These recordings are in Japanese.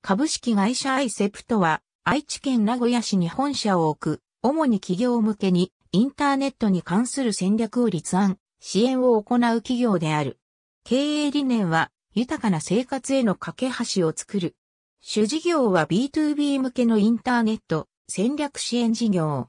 株式会社アイセプトは、愛知県名古屋市に本社を置く、主に企業向けに、インターネットに関する戦略を立案、支援を行う企業である。経営理念は、豊かな生活への架け橋を作る。主事業は B2B 向けのインターネット、戦略支援事業。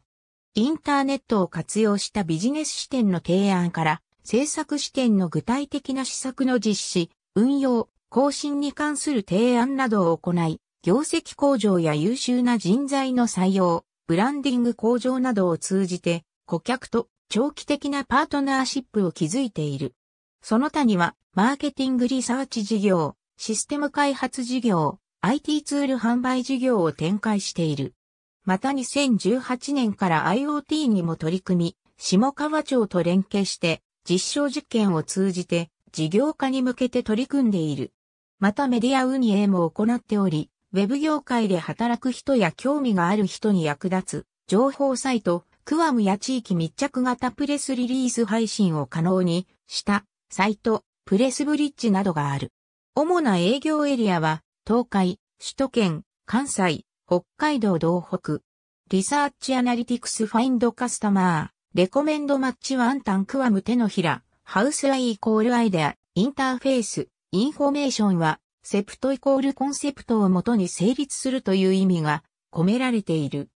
インターネットを活用したビジネス視点の提案から、政策視点の具体的な施策の実施、運用、更新に関する提案などを行い、業績向上や優秀な人材の採用、ブランディング向上などを通じて、顧客と長期的なパートナーシップを築いている。その他には、マーケティングリサーチ事業、システム開発事業、IT ツール販売事業を展開している。また2018年から IoT にも取り組み、下川町と連携して、実証実験を通じて、事業化に向けて取り組んでいる。またメディア運営も行っており、ウェブ業界で働く人や興味がある人に役立つ、情報サイト、クワムや地域密着型プレスリリース配信を可能にした、サイト、プレスブリッジなどがある。主な営業エリアは、東海、首都圏、関西、北海道道北。リサーチアナリティクスファインドカスタマー、レコメンドマッチワンタンクワム手のひら、ハウスアイイコールアイデア、インターフェース、インフォメーションは、セプトイコールコンセプトをもとに成立するという意味が込められている。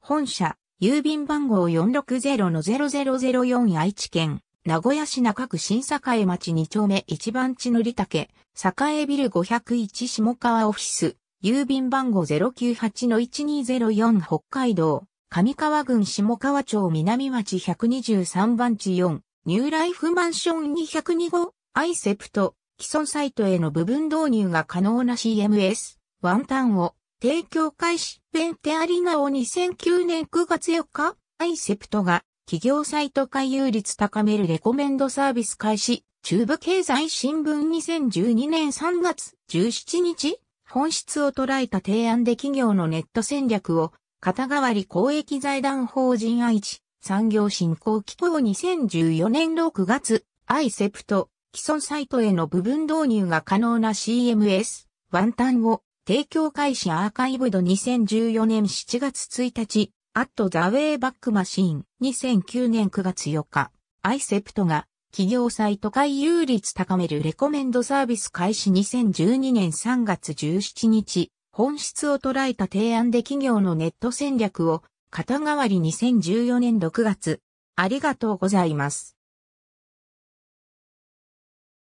本社、郵便番号460-0004愛知県、名古屋市中区新栄町2丁目1番地のりたけ、栄ビル501下川オフィス、郵便番号098-1204北海道、上川郡下川町南町123番地4、ニューライフマンション202号、アイセプト。既存サイトへの部分導入が可能な CMS、ワンタンを提供開始、ペンテアリナを2009年9月4日、アイセプトが企業サイト回遊率高めるレコメンドサービス開始、中部経済新聞2012年3月17日、本質を捉えた提案で企業のネット戦略を、肩代わり公益財団法人愛知、産業振興機構2014年6月、アイセプト、既存サイトへの部分導入が可能な CMS ワンタンを提供開始アーカイブド2014年7月1日、アットザウェイバックマシーン2009年9月4日、アイセプトが企業サイト回遊率高めるレコメンドサービス開始2012年3月17日、本質を捉えた提案で企業のネット戦略を肩代わり2014年6月。ありがとうございます。